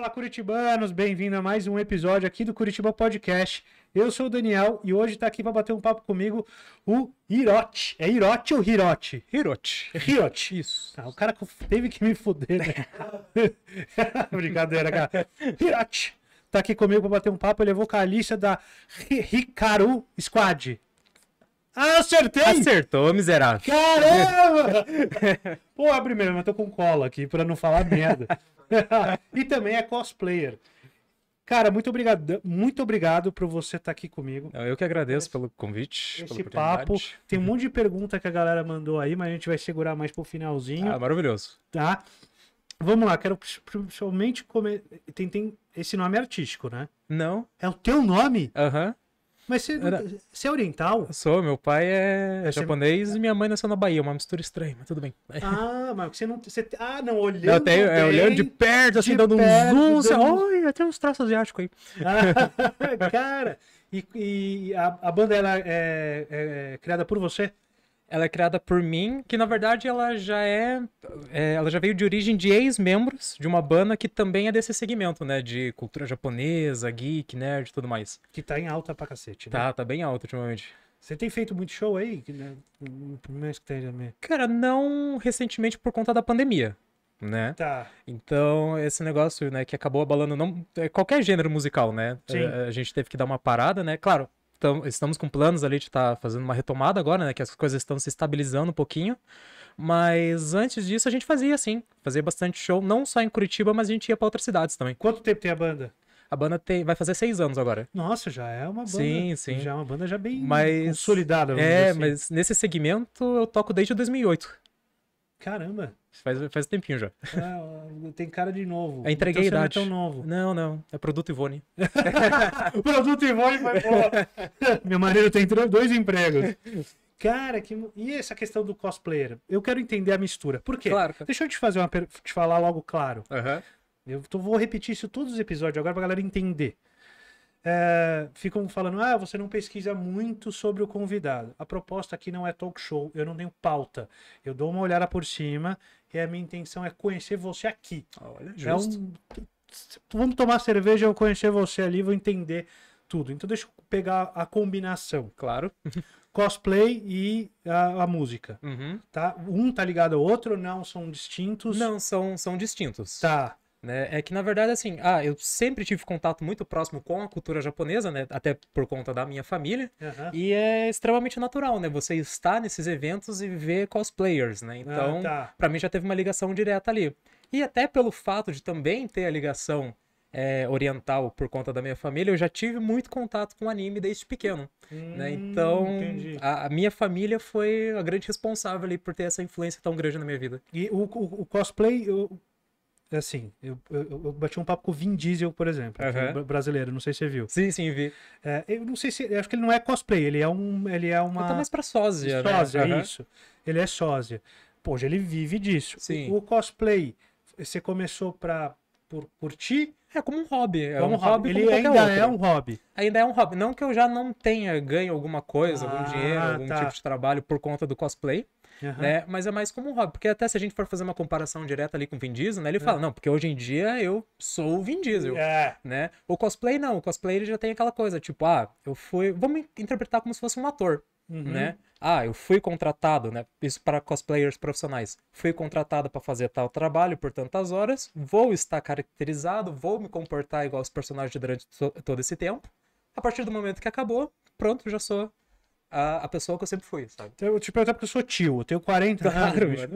Fala Curitibanos, bem-vindo a mais um episódio aqui do Curitiba Podcast. Eu sou o Daniel e hoje está aqui para bater um papo comigo o Hirote. É Hirote ou Hirote? Hirote. Hirote. Isso. Ah, o cara teve que me foder, né? Brincadeira, cara. Hirote. Está aqui comigo para bater um papo, ele é vocalista da Ricaru Squad. Ah, acertei! Acertou, miserável. Caramba! Pô, abre mesmo, eu tô com cola aqui pra não falar merda. e também é cosplayer. Cara, muito obrigado, muito obrigado por você estar tá aqui comigo. Eu que agradeço esse, pelo convite, esse papo. Tem um monte de pergunta que a galera mandou aí, mas a gente vai segurar mais pro finalzinho. Ah, maravilhoso. Tá? Vamos lá, quero principalmente comer. Tem, tem... Esse nome é artístico, né? Não. É o teu nome? Aham. Uhum. Mas você, Era... você é oriental? Eu sou, meu pai é, é japonês é... e minha mãe nasceu na Bahia, uma mistura estranha, mas tudo bem. Ah, mas você não. Você... Ah, não, olhando. Eu tenho, é, bem, é, olhando de perto, assim, de dando perto, assim, um zoom. Dando... Olha, tem uns traços asiáticos aí. Ah, cara, e, e a, a, banda ela é, é, é criada por você? Ela é criada por mim, que na verdade ela já é, é ela já veio de origem de ex-membros de uma banda que também é desse segmento, né, de cultura japonesa, geek, nerd e tudo mais. Que tá em alta pra cacete, né? Tá, tá bem alta ultimamente. Você tem feito muito show aí, né? Por mais que tenha também. Cara, não recentemente por conta da pandemia né? Tá. Então, esse negócio, né, que acabou abalando não é, qualquer gênero musical, né? Sim. É, a gente teve que dar uma parada, né? Claro, tam, estamos com planos ali de estar tá fazendo uma retomada agora, né? Que as coisas estão se estabilizando um pouquinho. Mas antes disso a gente fazia assim, fazia bastante show, não só em Curitiba, mas a gente ia para outras cidades também. Quanto tempo tem a banda? A banda tem, vai fazer seis anos agora. Nossa, já é uma banda. Sim, sim. Já é uma banda já bem mas, consolidada. É, assim. mas nesse segmento eu toco desde 2008. Caramba. Faz, faz tempinho já. É, tem cara de novo. Eu é, entreguei então, idade. Não é tão novo. Não, não. É produto Ivone. o produto Ivone foi boa. Meu marido tem dois empregos. Cara, que... e essa questão do cosplayer? Eu quero entender a mistura. Por quê? Claro. Deixa eu te fazer uma per... te falar logo claro. Uhum. Eu tô... vou repetir isso todos os episódios agora pra galera entender é, ficam falando: ah, você não pesquisa muito sobre o convidado. A proposta aqui não é talk show, eu não tenho pauta. Eu dou uma olhada por cima e a minha intenção é conhecer você aqui. Olha, é um... Vamos tomar cerveja, eu conhecer você ali, vou entender tudo. Então deixa eu pegar a combinação, claro. Cosplay e a, a música. Uhum. Tá? Um tá ligado ao outro, não são distintos. Não, são, são distintos. Tá. Né? É que, na verdade, assim, ah, eu sempre tive contato muito próximo com a cultura japonesa, né? Até por conta da minha família. Uhum. E é extremamente natural, né? Você estar nesses eventos e ver cosplayers, né? Então, ah, tá. para mim já teve uma ligação direta ali. E até pelo fato de também ter a ligação é, oriental por conta da minha família, eu já tive muito contato com anime desde pequeno. Hum, né? Então, a, a, minha família foi a grande responsável ali por ter essa influência tão grande na minha vida. E o, o, o cosplay, assim, eu, eu, eu, bati um papo com o Vin Diesel, por exemplo, uhum. brasileiro, não sei se você viu. Sim, sim, vi. É, eu não sei se, acho que ele não é cosplay, ele é um, ele é uma... Ele tá mais pra sósia, né? Sósia, é uhum. isso. Ele é sósia. Pô, ele vive disso. Sim. O, o cosplay, você começou pra, por curtir... É como um hobby. É como um hobby, hobby ele ainda é outro. é um hobby. Ainda é um hobby. Não que eu já não tenha ganho alguma coisa, ah, algum dinheiro, algum tá. tipo de trabalho por conta do cosplay. Uhum. Né? Mas é mais como um hobby. Porque até se a gente for fazer uma comparação direta ali com o Vin Diesel, né? Ele é. fala, não, porque hoje em dia eu sou o Vin Diesel. É. Né? O cosplay não. O cosplay ele já tem aquela coisa, tipo, ah, eu fui... Vamos interpretar como se fosse um ator. Uhum. Né? Ah, eu fui contratado, né? Isso para cosplayers profissionais. Fui contratado para fazer tal trabalho por tantas horas, vou estar caracterizado, vou me comportar igual os personagens durante to todo esse tempo. A partir do momento que acabou, pronto, já sou a, a pessoa que eu sempre fui, sabe? Então, tipo, eu te pergunto porque eu sou tio, eu tenho 40 claro, anos. É,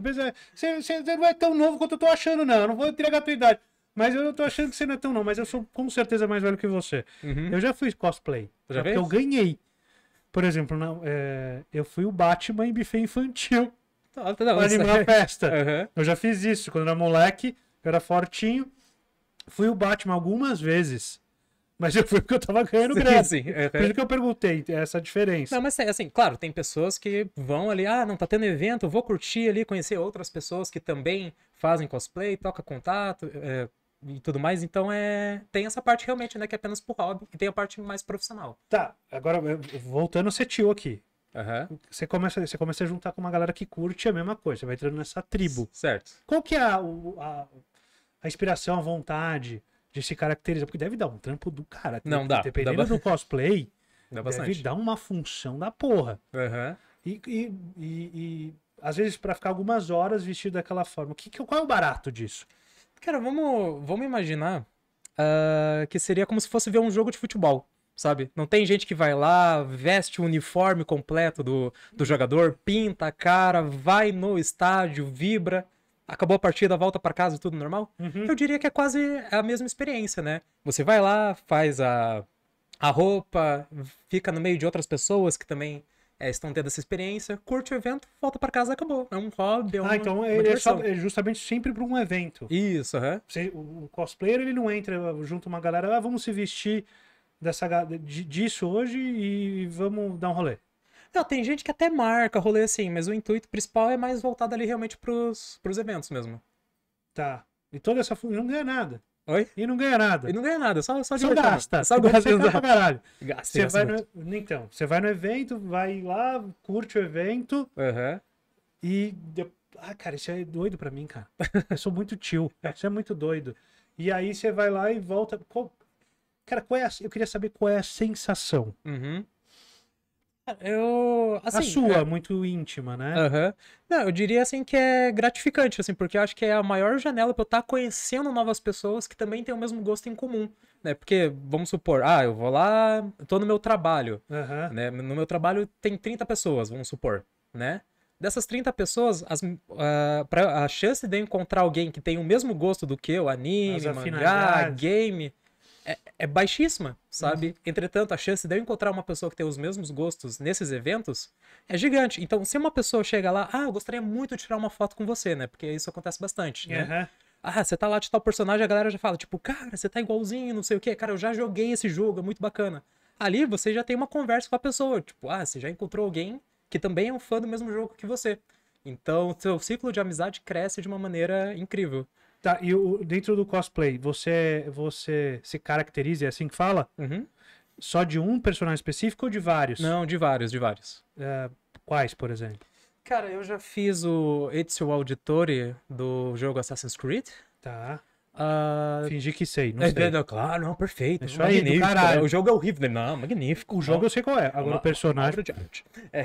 você, você não é tão novo quanto eu tô achando, não. Eu não vou entregar a tua idade. Mas eu tô achando que você não é tão não, mas eu sou com certeza mais velho que você. Uhum. Eu já fui cosplay. Já porque eu ganhei. Por exemplo, não, é, eu fui o Batman em buffet infantil. Tá, tá, não, pra animar a festa. Uhum. Eu já fiz isso. Quando era moleque, eu era fortinho. Fui o Batman algumas vezes. Mas foi porque eu tava ganhando grana. Sim, sim. Uhum. Por isso que eu perguntei é essa diferença. Não, mas assim, claro, tem pessoas que vão ali, ah, não tá tendo evento, vou curtir ali, conhecer outras pessoas que também fazem cosplay, toca contato é, e tudo mais. Então é tem essa parte realmente, né, que é apenas pro hobby, e tem a parte mais profissional. Tá, agora voltando ao tio aqui. Uhum. Você, começa, você começa a juntar com uma galera que curte a mesma coisa, você vai entrando nessa tribo. Certo. Qual que é a, a, a inspiração, a vontade? de se caracterizar, porque deve dar um trampo do cara. Não dá. Dependendo dá do cosplay, dá deve bastante. dar uma função da porra. Uhum. E, e, e, e, às vezes para ficar algumas horas vestido daquela forma. Que, que, qual é o barato disso? Cara, vamos, vamos imaginar uh, que seria como se fosse ver um jogo de futebol sabe? Não tem gente que vai lá, veste o uniforme completo do, do jogador, pinta a cara, vai no estádio, vibra acabou a partida, volta para casa, tudo normal. Uhum. Eu diria que é quase a mesma experiência, né? Você vai lá, faz a, a roupa, fica no meio de outras pessoas que também é, estão tendo essa experiência, curte o evento, volta para casa, acabou. É um hobby, é ah, uma, Ah, então é, é ele é justamente sempre para um evento. Isso, aham. Uhum. O cosplayer, ele não entra junto uma galera, ah, vamos se vestir dessa, disso hoje e vamos dar um rolê. Não, tem gente que até marca rolê assim, mas o intuito principal é mais voltado ali realmente pros, pros eventos mesmo. Tá. E toda essa não ganha nada. Oi? E não ganha nada. E não ganha nada, só, só, só gasta. Só gasta. Você pra caralho. Gasta, você gasta vai no, Então, você vai no evento, vai lá, curte o evento. Uhum. E. Ah, cara, isso é doido pra mim, cara. Eu sou muito tio. Isso é muito doido. E aí você vai lá e volta. Cara, qual é a... eu queria saber qual é a sensação. Uhum. Eu. Assim, a sua, é, é... muito íntima, né? Uhum. Não, eu diria assim que é gratificante, assim, porque eu acho que é a maior janela pra eu estar tá conhecendo novas pessoas que também têm o mesmo gosto em comum. Né? Porque, vamos supor, ah, eu vou lá, estou tô no meu trabalho. Uhum. Né? No meu trabalho tem 30 pessoas, vamos supor, né? Dessas 30 pessoas, as, uh, pra, a chance de eu encontrar alguém que tem o mesmo gosto do que eu, anime, mangá, game é, é, baixíssima, sabe? Uhum. Entretanto, a chance de eu encontrar uma pessoa que tem os mesmos gostos nesses eventos é gigante. Então, se uma pessoa chega lá, ah, eu gostaria muito de tirar uma foto com você, né? Porque isso acontece bastante, né? Uhum. Ah, você tá lá de tal personagem, a galera já fala, tipo, cara, você tá igualzinho, não sei o quê. Cara, eu já joguei esse jogo, é muito bacana. Ali você já tem uma conversa com a pessoa, tipo, ah, você já encontrou alguém que também é um fã do mesmo jogo que você. Então, seu ciclo de amizade cresce de uma maneira incrível. Tá, e o, dentro do cosplay, você, é, você se caracteriza, é assim que fala? Uhum. Só de um personagem específico ou de vários? Não, de vários, de vários. É, quais, por exemplo? Cara, eu já fiz o Ezio Auditore do jogo Assassin's Creed. Tá. Uh... Fingi que sei, não é, sei. Não, claro, não, perfeito. Isso aí, magnífico. Né? Caralho. O jogo é horrível. Né? Não, magnífico. O jogo não. eu sei qual é. é Agora o personagem. É.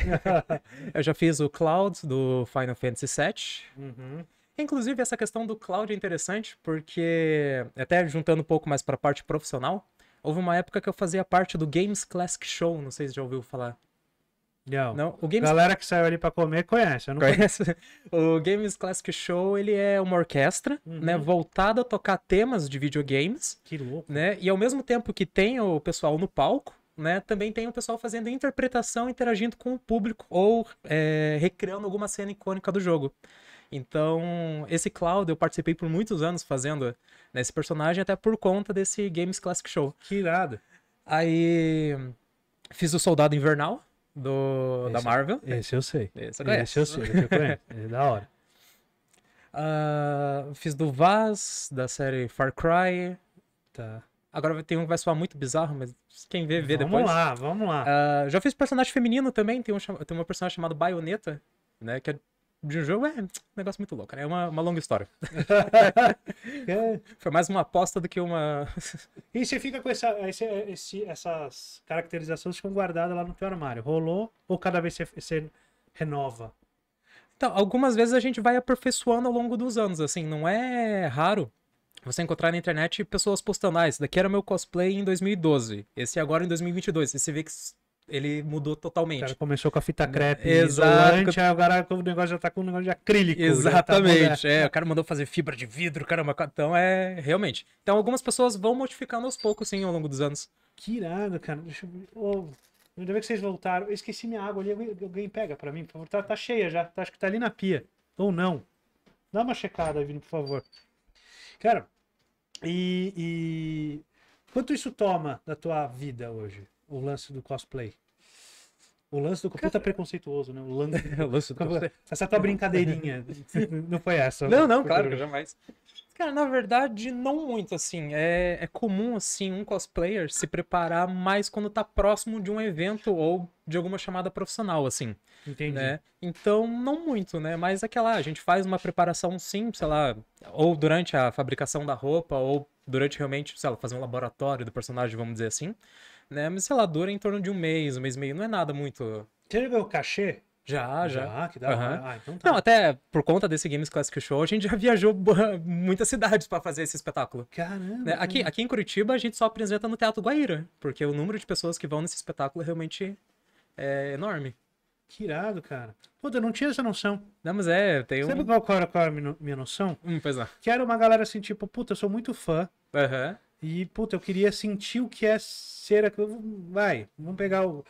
eu já fiz o Cloud do Final Fantasy VII. Uhum. Inclusive, essa questão do cloud é interessante, porque, até juntando um pouco mais para a parte profissional, houve uma época que eu fazia parte do Games Classic Show, não sei se já ouviu falar. Não. não o Games... Galera que saiu ali para comer conhece, eu não o Games Classic Show, ele é uma orquestra, uhum. né, voltada a tocar temas de videogames. Que louco. Né, e ao mesmo tempo que tem o pessoal no palco, né, também tem o pessoal fazendo interpretação, interagindo com o público ou é, recriando alguma cena icônica do jogo. Então, esse Cloud eu participei por muitos anos fazendo nesse né, esse personagem, até por conta desse Games Classic Show. Que irado. Aí fiz o Soldado Invernal do, esse, da é- Marvel. Esse eu sei. Esse, esse eu sei, esse eu conheço. é da hora. Uh, fiz do Vaz, da série Far Cry. Tá. Agora tem um que vai soar muito bizarro, mas quem vê, vê vamos depois. Vamos lá, vamos lá. Uh, já fiz personagem feminino também, tem, um, tem uma personagem chamada Baioneta, né? Que é de um jogo é um negócio muito louco, né? É uma, uma longa história. é. Foi mais uma aposta do que uma. e você fica com essa, esse, esse, essas caracterizações ficam guardadas lá no teu armário. Rolou ou cada vez você, você renova? Então, algumas vezes a gente vai aperfeiçoando ao longo dos anos, assim, não é raro você encontrar na internet pessoas postando, ah, esse daqui era meu cosplay em 2012, esse agora em 2022, e você vê que ele mudou totalmente. cara começou com a fita crepe isolante, agora o negócio já tá com um negócio de acrílico. Tá Exatamente, tá é, o cara mandou fazer fibra de vidro, caramba, então é, realmente. Então algumas pessoas vão modificando aos poucos, sim, ao longo dos anos. Que irado, cara, deixa eu... Oh. Ainda bem que vocês voltaram. Eu esqueci minha água ali. Alguém, alguém pega pra mim, por favor. Tá, tá cheia já. Tá, acho que tá ali na pia. Ou não. Dá uma checada, Vini, por favor. Cara, e, e... Quanto isso toma da tua vida hoje? o lance do cosplay? O lance do puta preconceituoso, né? O lance, do... É, o lance do Essa tua brincadeirinha. não foi essa. Né? Não, não, claro, jamais. Cara, na verdade, não muito, assim. É, é comum, assim, um cosplayer se preparar mais quando tá próximo de um evento ou de alguma chamada profissional, assim. Entendi. Né? Então, não muito, né? Mas aquela, a gente faz uma preparação sim, sei lá, ou durante a fabricação da roupa, ou durante realmente, sei lá, fazer um laboratório do personagem, vamos dizer assim né? Mas sei lá, dura em torno de um mês, um mês e meio, não é nada muito. Você já viu o cachê? Já, já. Já, que dá. hora. Uhum. Ah, então tá. Não, até por conta desse Games Classic Show, a gente já viajou muitas cidades para fazer esse espetáculo. Caramba! Né, aqui, aqui em Curitiba, a gente só apresenta no Teatro Guaíra, porque o número de pessoas que vão nesse espetáculo é realmente é enorme. Que irado, cara. Puta, eu não tinha essa noção. Não, mas é, tem um... Sabe qual era, qual era a minha noção? Hum, pois é. Que era uma galera assim, tipo, puta, eu sou muito fã. Aham. Uhum e, puta, eu queria sentir o que é ser Vai, vamos pegar o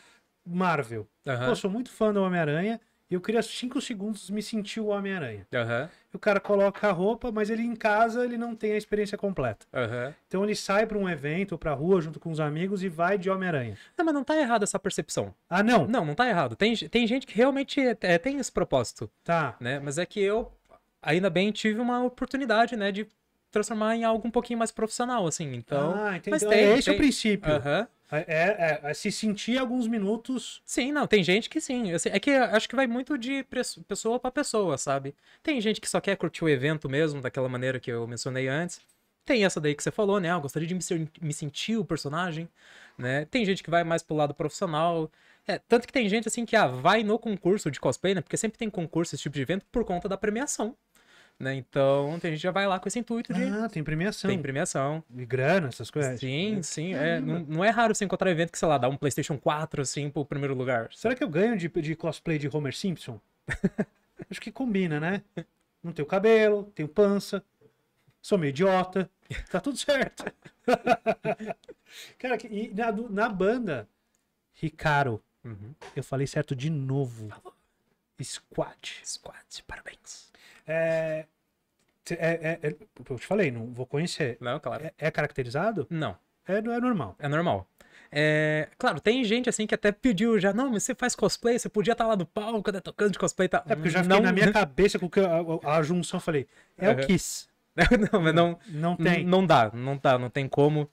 Marvel. Uhum. Pô, sou muito fã do Homem-Aranha. E eu queria cinco segundos me sentir o Homem-Aranha. Uhum. O cara coloca a roupa, mas ele em casa ele não tem a experiência completa. Uhum. Então ele sai para um evento, para rua, junto com os amigos e vai de Homem-Aranha. Não, mas não tá errado essa percepção. Ah, não? Não, não tá errado. Tem, tem gente que realmente é, é tem esse propósito. Tá. Né? Mas é que eu ainda bem tive uma oportunidade, né, de transformar em algo um pouquinho mais profissional, assim. Então, ah, Mas tem, Esse é tem... o princípio. Uhum. É, é, é, se sentir alguns minutos. Sim, não, tem gente que sim. é que acho que vai muito de pessoa para pessoa, sabe? Tem gente que só quer curtir o evento mesmo, daquela maneira que eu mencionei antes. Tem essa daí que você falou, né? Ah, eu gostaria de me, ser, me sentir o personagem, né? Tem gente que vai mais pro lado profissional. É, tanto que tem gente assim que ah, vai no concurso de cosplay, né? Porque sempre tem concurso, esse tipo de evento, por conta da premiação. Né? Então, a gente já vai lá com esse intuito de. Ah, tem premiação. Tem premiação. E grana, essas coisas. Sim, sim. É, não, não, é raro você encontrar evento que, sei lá, dá um PlayStation 4 assim pro primeiro lugar. Será que eu ganho de, de cosplay de Homer Simpson? Acho que combina, né? Não tenho cabelo, tenho pança, sou meio idiota. Tá tudo certo. Cara, e na, na banda, Ricardo Uhum. Eu falei certo de novo. Tá Squad. Squad, parabéns. É, é, é, é, eu te falei, não vou conhecer. Não, claro. É, é caracterizado? Não. É, é normal. É normal. É, claro, tem gente assim que até pediu já, não, mas você faz cosplay, você podia estar tá lá no palco, né, tocando de cosplay e tal. É porque eu já fiquei não... na minha cabeça com a, a, a junção, eu falei, é uhum. o Kiss. não, mas não, não tem. Não dá, não dá, não tem como.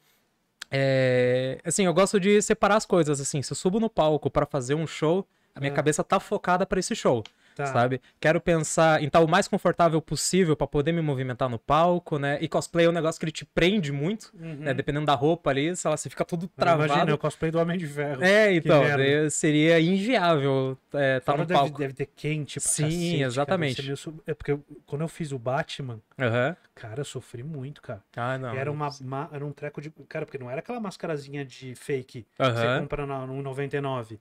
É, assim, eu gosto de separar as coisas, assim, se eu subo no palco para fazer um show, a minha é. cabeça tá focada para esse show. Tá. Sabe? Quero pensar em estar tá o mais confortável possível para poder me movimentar no palco, né? E cosplay é um negócio que ele te prende muito, uhum. né? Dependendo da roupa ali, sei lá, você fica tudo travado. Imagina, o cosplay do Homem de Ferro. É, então, é, seria inviável estar é, tá no deve, palco. Deve ter quente pra Sim, cacete, exatamente. Cara, É porque eu, quando eu fiz o Batman, uhum. cara, eu sofri muito, cara. Ah, não. Era, uma, ma... era um treco de... Cara, porque não era aquela mascarazinha de fake uhum. que você compra no, no 99.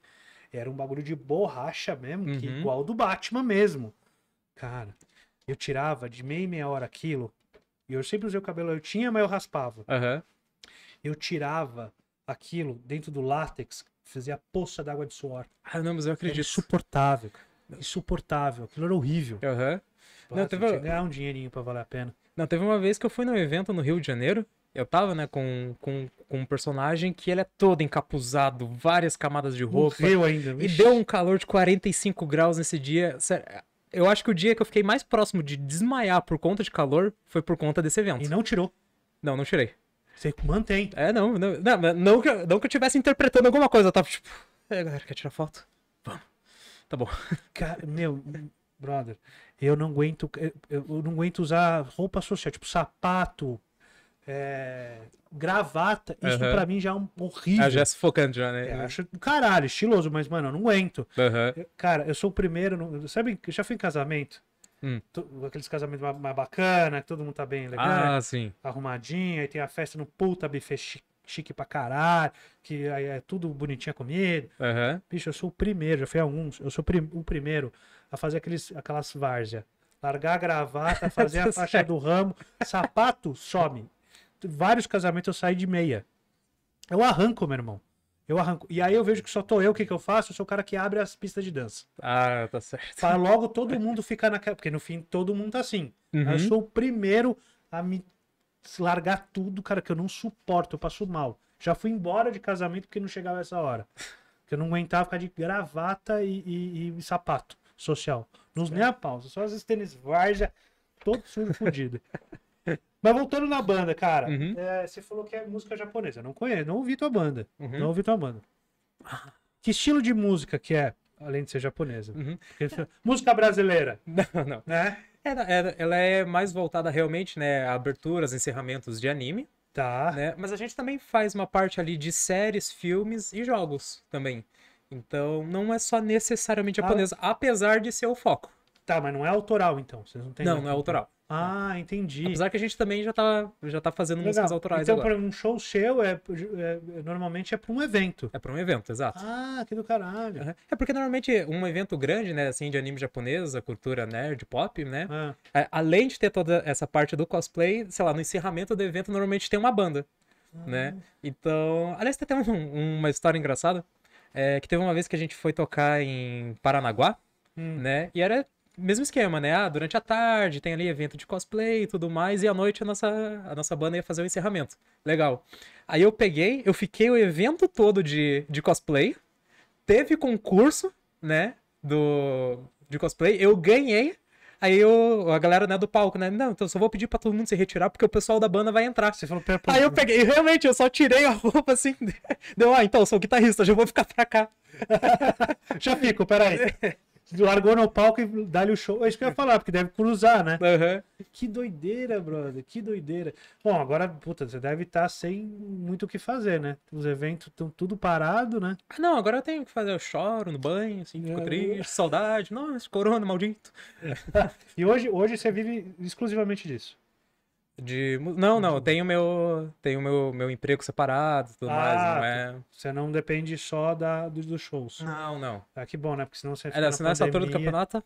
Era um bagulho de borracha mesmo, uhum. que igual do Batman mesmo. Cara, eu tirava de meia e meia hora aquilo. E eu sempre usei o cabelo, eu tinha, mas eu raspava. Uhum. Eu tirava aquilo dentro do látex, fazia poça d'água de suor. Ah, não, mas eu acredito. Era insuportável, cara. Insuportável. Aquilo era horrível. Aham. Uhum. não, teve... Ganhar um dinheirinho pra valer a pena. Não, teve uma vez que eu fui num evento no Rio de Janeiro eu tava, né, com, com, com, um personagem que ele é todo encapuzado, várias camadas de roupa. Morreu ainda, E deu um calor de 45 graus nesse dia. Sério, eu acho que o dia que eu fiquei mais próximo de desmaiar por conta de calor foi por conta desse evento. E não tirou. Não, não tirei. Você mantém. É, não. Não, não, não, que, eu, não que eu tivesse interpretando alguma coisa, tava tá, Tipo, é, galera, quer tirar foto? Vamos. Tá bom. Cara, meu, brother, eu não aguento. Eu, eu não aguento usar roupa social, tipo sapato, é, gravata, isso pra mim já é um horrível. Ah, já se focando já, né? É, acho caralho, estiloso, mas, mano, eu não aguento. Uhum. Eu, cara, eu sou o primeiro. No, sabe, eu já fui em casamento. Hum. Aqueles casamentos mais bacana, que todo mundo tá bem ah, legal. Ah, sim. Arrumadinho, aí tem a festa no puta buffet chique, chique pra caralho, que aí é tudo bonitinho a comida. Uhum. Bicho, eu sou o primeiro, já fui a uns, eu sou prim, o primeiro a fazer aqueles, aquelas várzeas. Largar a gravata, fazer a tá faixa do ramo, sapato some vários casamentos eu saí de meia. Eu arranco, meu irmão. Eu arranco. E aí eu vejo que só tô eu, o que, que eu faço? Eu sou o cara que abre as pistas de dança. Ah, tá certo. Pra logo todo mundo ficar naquela. Porque no fim todo mundo tá assim. Uhum. Eu sou o primeiro a me largar tudo, cara, que eu não suporto, eu passo mal. Já fui embora de casamento porque não chegava essa hora. Que eu não aguentava ficar de gravata e, e, e sapato social. nos nem a pausa, só às vezes tênis varja, todo sujo fudido. Mas voltando na banda, cara, uhum. é, você falou que é música japonesa. Eu não conheço, não ouvi tua banda. Uhum. Não ouvi tua banda. Que estilo de música que é, além de ser japonesa? Uhum. Porque... música brasileira. Não, não. É? É, ela é mais voltada realmente, né, a aberturas, encerramentos de anime. Tá. Né? Mas a gente também faz uma parte ali de séries, filmes e jogos também. Então não é só necessariamente tá. japonesa, ah. apesar de ser o foco. Tá, mas não é autoral então. Vocês não Não, não é autoral. Ah, né? entendi. Apesar que a gente também já tá, já tá fazendo Legal. músicas autorais então, agora. Então, para um show seu, é, é, é normalmente é para um evento. É para um evento, exato. Ah, que do caralho. Uhum. É porque normalmente um evento grande, né, assim, de anime japonesa, cultura nerd, pop, né? Ah. É, além de ter toda essa parte do cosplay, sei lá, no encerramento do evento normalmente tem uma banda, ah. né? Então, aliás, tem até um, uma história engraçada, é, que teve uma vez que a gente foi tocar em Paranaguá, hum. né? E era mesmo esquema, né? Ah, durante a tarde tem ali evento de cosplay e tudo mais, e à noite a nossa, a nossa banda ia fazer o encerramento. Legal. Aí eu peguei, eu fiquei o evento todo de, de cosplay, teve concurso, né, do, de cosplay, eu ganhei, aí eu, a galera né, do palco, né, não, então eu só vou pedir pra todo mundo se retirar, porque o pessoal da banda vai entrar. Você falou, pera, Aí eu peguei, realmente, eu só tirei a roupa assim, deu, ah, então, eu sou guitarrista, já vou ficar pra cá. já fico, peraí. largou no palco e dá-lhe o show. É isso que eu ia falar, porque deve cruzar, né? Uhum. Que doideira, brother, que doideira. Bom, agora, puta, você deve estar tá sem muito o que fazer, né? Os eventos estão tudo parado, né? Ah, não, agora eu tenho que fazer, eu choro no banho, assim, fico é. triste, saudade, nossa, corona, maldito. e hoje, hoje você vive exclusivamente disso? De... Não, não, eu tenho meu, tenho meu, meu emprego separado e tudo ah, mais, não é... Tá. Você não depende só da, dos, dos shows. Não, não. Ah, que bom, né? Porque senão você é, fica Era, senão essa altura do campeonato... A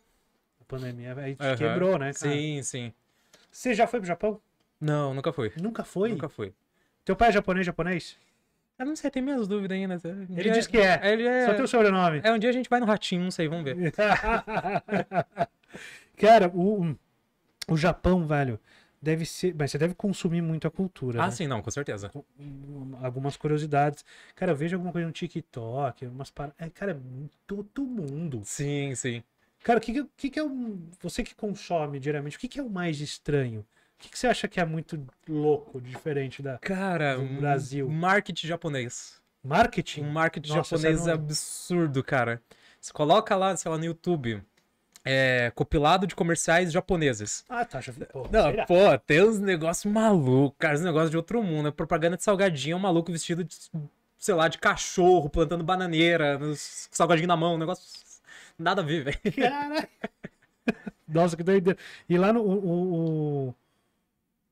pandemia, aí te uhum. quebrou, né, cara? Sim, sim. Você já foi pro Japão? Não, nunca fui. Nunca foi? Nunca fui. Teu pai é japonês, japonês? Eu não sei, tem minhas dúvidas ainda. Um ele dia... diz que é. é. Só tem o sobrenome. É, um dia a gente vai no ratinho, não sei, vamos ver. cara, o, o Japão, velho deve ser. Mas você deve consumir muito a cultura. Ah, né? sim, não, com certeza. Algumas curiosidades. Cara, eu vejo alguma coisa no TikTok, umas paradas. É, cara, é todo mundo. Sim, sim. Cara, o que, que, que é um. Você que consome diariamente, o que, que é o mais estranho? O que, que você acha que é muito louco, diferente da Cara, do Brasil? Marketing japonês. Marketing? Um marketing Nossa, japonês não... é absurdo, cara. Você coloca lá, sei lá, no YouTube, é, copilado de comerciais japoneses. Ah, tá. Já... Pô, não, pô, tem uns negócios malucos, cara, uns negócios de outro mundo. É propaganda de salgadinho, um maluco vestido de, sei lá, de cachorro, plantando bananeira, salgadinho na mão, um negócio. Nada a ver, velho. Nossa, que doideira. E lá no. o, o...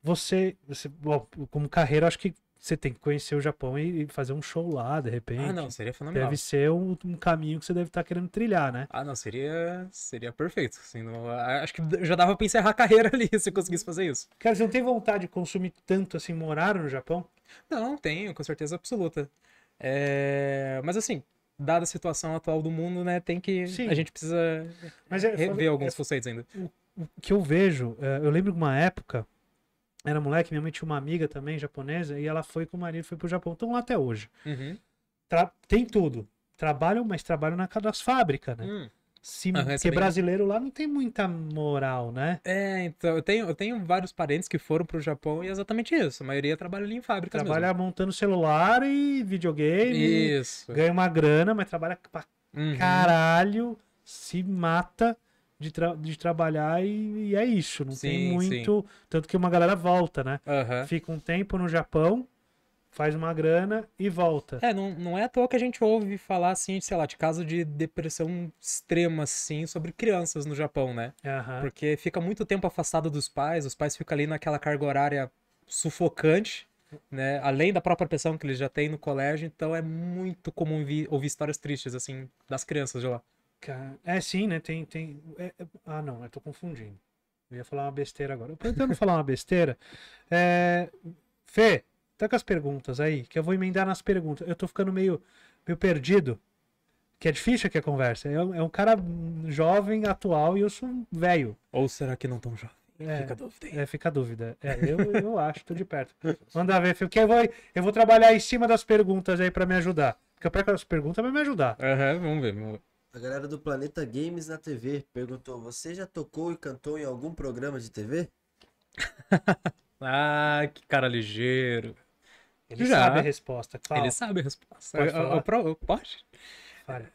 Você, você, bom, como carreira, acho que você tem que conhecer o Japão e fazer um show lá, de repente. Ah, não, seria fenomenal. Deve ser um, um caminho que você deve estar tá querendo trilhar, né? Ah, não, seria seria perfeito. Assim, não, acho que já dava pra encerrar a carreira ali se eu conseguisse fazer isso. Cara, você não tem vontade de consumir tanto assim, morar no Japão? Não, tenho, com certeza absoluta. É... Mas assim, dada a situação atual do mundo, né, tem que. Sim. A gente precisa Mas é, rever alguns é, conceitos ainda. O que eu vejo, é, eu lembro de uma época era moleque, minha mãe tinha uma amiga também japonesa, e ela foi com o marido, foi pro Japão, estão lá até hoje. Uhum. Tra... tem tudo. Trabalham, mas trabalham na casa das fábricas, né? Uhum. Sim, uhum, porque é brasileiro lá não tem muita moral, né? É, então, eu tenho, eu tenho vários parentes que foram pro Japão e é exatamente isso. A maioria trabalha ali em fábrica Trabalha mesmo. montando celular e videogame. Isso. Ganha uma grana, mas trabalha pra uhum. caralho, se mata de, tra de trabalhar e, e, é isso. Não sim, tem muito. Sim. Tanto que uma galera volta, né? Uhum. Fica um tempo no Japão, faz uma grana e volta. É, não, não é à toa que a gente ouve falar, assim, sei lá, de caso de depressão extrema, assim, sobre crianças no Japão, né? Uhum. Porque fica muito tempo afastado dos pais, os pais ficam ali naquela carga horária sufocante, né? Além da própria pressão que eles já têm no colégio, então é muito comum ouvir, ouvir histórias tristes, assim, das crianças de lá. É sim, né? Tem. tem é, é, ah, não, eu tô confundindo. Eu ia falar uma besteira agora. Eu tentando falar uma besteira. É... Fê, tá com as perguntas aí, que eu vou emendar nas perguntas. Eu tô ficando meio, meio perdido. Que é difícil aqui a conversa. É, um é cara jovem, atual, e eu sou um velho. Ou será que não tão jovem? É, fica a dúvida. É, fica a dúvida. É, eu, eu acho, tô de perto. Manda ver, Fê, que eu vou, eu vou trabalhar em cima das perguntas aí para me ajudar. Porque eu pego as perguntas pra me ajudar. Aham, uhum, vamos ver. Vamos ver. A galera do Planeta Games na TV perguntou: Você já tocou e cantou em algum programa de TV? ah, que cara ligeiro. Ele já. sabe a resposta, claro. Ele sabe a resposta. Pode? Eu, eu, eu, pode?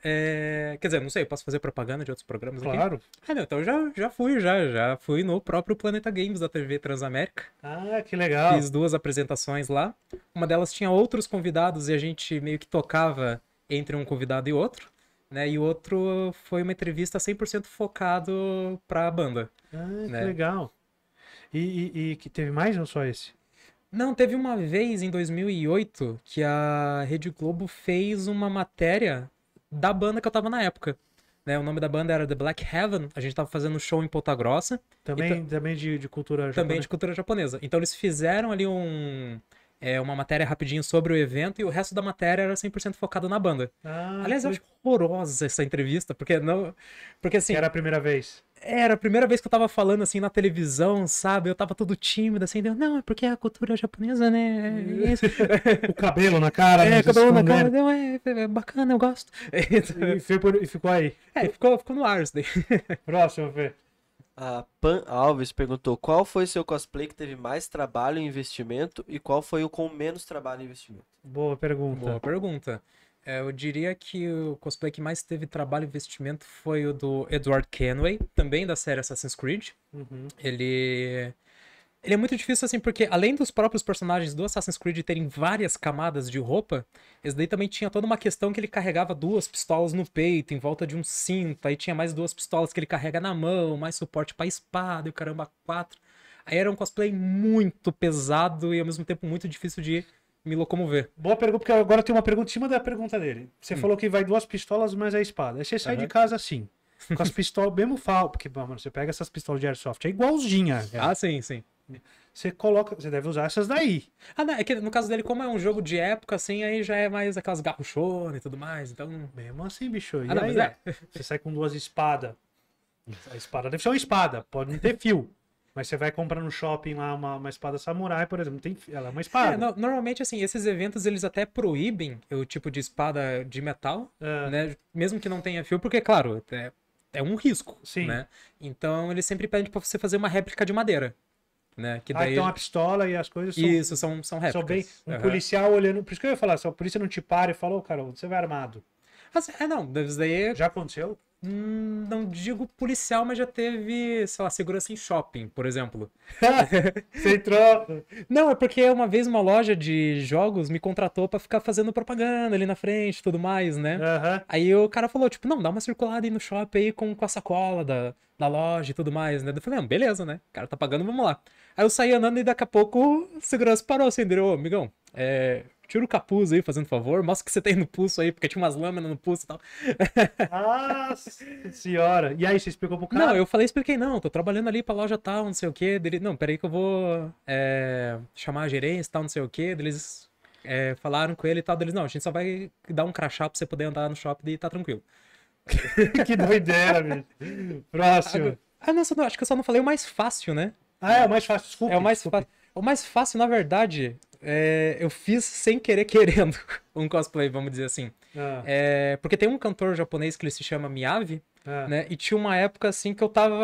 É, quer dizer, não sei, posso fazer propaganda de outros programas claro. aqui? Claro. Ah, então já, já fui, já, já fui no próprio Planeta Games da TV Transamérica. Ah, que legal. Fiz duas apresentações lá. Uma delas tinha outros convidados e a gente meio que tocava entre um convidado e outro. Né? E o outro foi uma entrevista 100% focado pra banda. Ah, né? que legal. E, que teve mais ou só esse? Não, teve uma vez em 2008 que a Rede Globo fez uma matéria da banda que eu tava na época. Né, o nome da banda era The Black Heaven. A gente tava fazendo um show em Ponta Grossa. Também, então também de, de cultura japonesa. Também de cultura japonesa. Então eles fizeram ali um, é, uma matéria rapidinho sobre o evento e o resto da matéria era 100% focado na banda. Ah, Aliás, eu acho horrorosa essa entrevista, porque não. Porque assim. Era a primeira vez. Era a primeira vez que eu tava falando assim na televisão, sabe? Eu tava todo tímido, assim, deu, não, é porque é a cultura japonesa, né? É o cabelo na cara, É, né? cabelo na né? cara, deu é, é, é, bacana, eu gosto. e, ficou, e ficou aí. É, ficou, ficou no ar isso daí. Próximo, ver. A Pan Alves perguntou: qual foi seu cosplay que teve mais trabalho e investimento e qual foi o com menos trabalho e investimento? Boa pergunta. Boa pergunta. É, eu diria que o cosplay que mais teve trabalho e investimento foi o do Edward Kenway, também da série Assassin's Creed. Uhum. Ele ele é muito difícil assim, porque além dos próprios personagens do Assassin's Creed terem várias camadas de roupa, esse daí também tinha toda uma questão que ele carregava duas pistolas no peito, em volta de um cinto, aí tinha mais duas pistolas que ele carrega na mão, mais suporte pra espada e o caramba, quatro. Aí era um cosplay muito pesado e ao mesmo tempo muito difícil de me locomover. Boa pergunta, porque agora tem uma pergunta em cima da pergunta dele. Você hum. falou que vai duas pistolas, mas a é espada. Aí você sai uhum. de casa assim, com as pistolas mesmo fal, porque mano, você pega essas pistolas de airsoft, é igualzinha. Ah, sim, sim. Você coloca, você deve usar essas daí. Ah, não, é que no caso dele, como é um jogo de época, assim, aí já é mais aquelas garruchonas e tudo mais, então... Mesmo assim, bicho, ah, não, aí, é. Você sai com duas espadas. A espada deve ser uma espada, pode não ter fio. Mas você vai comprar no shopping lá uma, uma espada samurai, por exemplo, tem, ela é uma espada. É, no, normalmente, assim, esses eventos eles até proíbem o tipo de espada de metal, é. né? Mesmo que não tenha fio, porque, claro, é, é um risco, Sim. né? Então, eles sempre pedem pra você fazer uma réplica de madeira. Né? Que ah, daí... Ah, então a pistola e as coisas são... Isso, são, são réplicas. São bem... Um uhum. policial olhando... Por isso que eu ia falar, se a polícia não te para e falou, cara, você vai armado. Mas, é, não, daí... É Já aconteceu? Hum, não digo policial, mas já teve, sei lá, segurança em shopping, por exemplo. Você entrou? Não, é porque uma vez uma loja de jogos me contratou para ficar fazendo propaganda ali na frente e tudo mais, né? Uhum. Aí o cara falou, tipo, não, dá uma circulada aí no shopping aí com, com a sacola da, da loja e tudo mais, né? Eu falei, não, beleza, né? O cara tá pagando, vamos lá. Aí eu saí andando e daqui a pouco o segurança parou, assim, deu, ô, amigão, é, tira o capuz aí, fazendo favor, mostra o que você tem no pulso aí, porque tinha umas lâminas no pulso e tal. Nossa senhora. E aí, você explicou pro cara? Não, eu falei, expliquei, não, tô trabalhando ali pra loja tal, não sei o quê. Dele... Não, peraí que eu vou é, chamar a gerência tal, não sei o quê. eles é, falaram com ele e tal, deles, não, a gente só vai dar um crachá pra você poder andar no shopping e tá tranquilo. que doideira, bicho. Próximo. Ah, nossa, não, acho que eu só não falei o mais fácil, né? Ah, é o mais fácil, desculpa. É o mais fácil. O mais fácil, na verdade, é, eu fiz sem querer querendo um cosplay, vamos dizer assim. Ah. É, porque tem um cantor japonês que ele se chama Miyavi, ah. né? E tinha uma época assim que eu tava.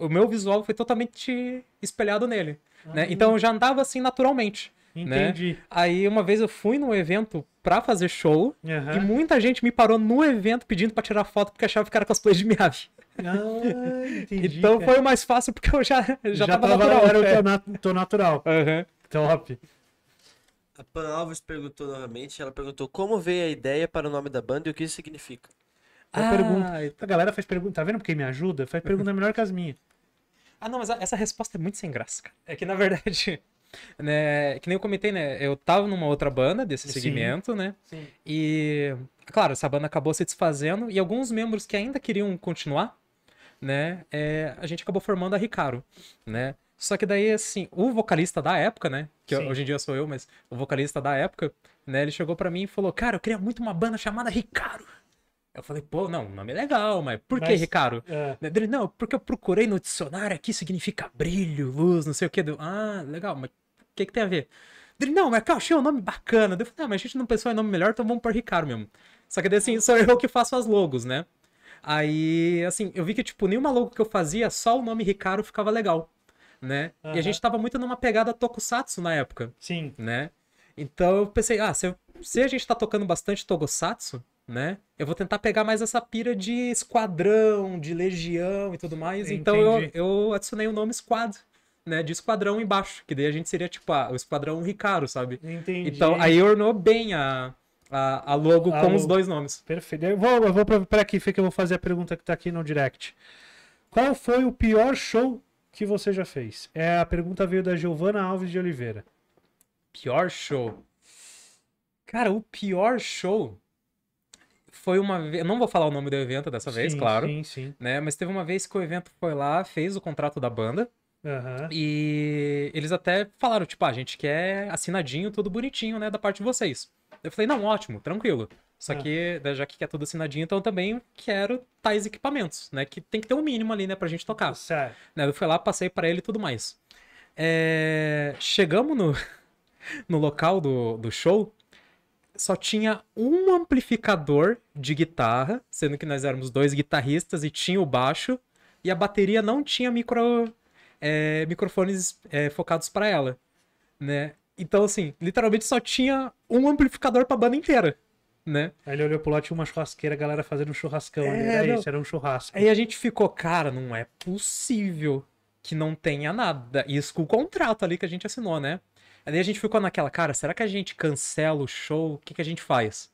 O, meu visual foi totalmente espelhado nele. Ah. Né? Então eu já andava assim naturalmente. Né? Entendi. Né? Aí uma vez eu fui num evento pra fazer show uhum. e muita gente me parou no evento pedindo pra tirar foto porque achava que era cosplay de Miyavi. Ah, entendi. então cara. foi o mais fácil porque eu já, já, já tava, tava natural. Era, eu tô, tô natural. Uhum. Top. A Pan Alves perguntou novamente, ela perguntou como veio a ideia para o nome da banda e o que isso significa. Ah, pergunta. A galera faz pergunta, tá vendo porque me ajuda? Faz pergunta melhor que as minhas. Ah, não, mas essa resposta é muito sem graça, cara. É que, na verdade, né, que nem eu comentei, né? Eu tava numa outra banda desse segmento, Sim. né? Sim. E, claro, essa banda acabou se desfazendo e alguns membros que ainda queriam continuar, né? É, a gente acabou formando a Ricaro, né? Só que daí, assim, o vocalista da época, né? Que Sim. hoje em dia sou eu, mas o vocalista da época, né? Ele chegou para mim e falou: Cara, eu queria muito uma banda chamada Ricaro. Eu falei, pô, não, o nome é legal, mas por mas, que Ricaro? É. Né, ele, não, porque eu procurei no dicionário aqui, significa brilho, luz, não sei o que. Eu, ah, legal, mas o que, que tem a ver? Ele, não, mas é eu achei um nome bacana. Eu falei, não, mas a gente não pensou em nome melhor, então vamos para Ricaro mesmo. Só que daí, assim, sou eu que faço as logos, né? Aí, assim, eu vi que, tipo, nenhuma logo que eu fazia, só o nome Ricaro ficava legal né? Uhum. E a gente tava muito numa pegada tokusatsu na época. Sim. Né? Então eu pensei, ah, se, se a gente tá tocando bastante tokusatsu, né? Eu vou tentar pegar mais essa pira de esquadrão, de legião e tudo mais. Entendi. Então eu, eu adicionei o nome Squad. Né, de esquadrão embaixo, que daí a gente seria tipo a ah, o esquadrão Ricaro, sabe? Entendi. Então aí ornou bem a, a, a logo a com logo. os dois nomes. Perfeito. Eu vou, eu vou pra, pra aqui, Fê, que eu vou fazer a pergunta que tá aqui no direct. Qual foi o pior show que você já fez? É, a pergunta veio da Giovana Alves de Oliveira. Pior show. Cara, o pior show foi uma vez. Não vou falar o nome do evento dessa vez, claro. Sim, sim. Né? Mas teve uma vez que o evento foi lá, fez o contrato da banda. Uhum. E eles até falaram, tipo, ah, a gente quer assinadinho, tudo bonitinho, né, da parte de vocês. Eu falei, não, ótimo, tranquilo. Só é. que, né, já que é tudo assinadinho, então também quero tais equipamentos, né? Que tem que ter um mínimo ali, né, pra gente tocar. Certo. Né, eu fui lá, passei para ele e tudo mais. É... Chegamos no, no local do, do show, só tinha um amplificador de guitarra, sendo que nós éramos dois guitarristas e tinha o baixo, e a bateria não tinha micro, é, microfones é, focados para ela, né? Então, assim, literalmente só tinha um amplificador pra banda inteira né? Aí ele olhou pro lado, tinha uma churrasqueira, a galera fazendo um churrascão. Né? É, era não... isso, era um churrasco. Aí a gente ficou, cara, não é possível que não tenha nada. Isso com o contrato ali que a gente assinou, né? Aí a gente ficou naquela, cara, será que a gente cancela o show? O que, que a gente faz?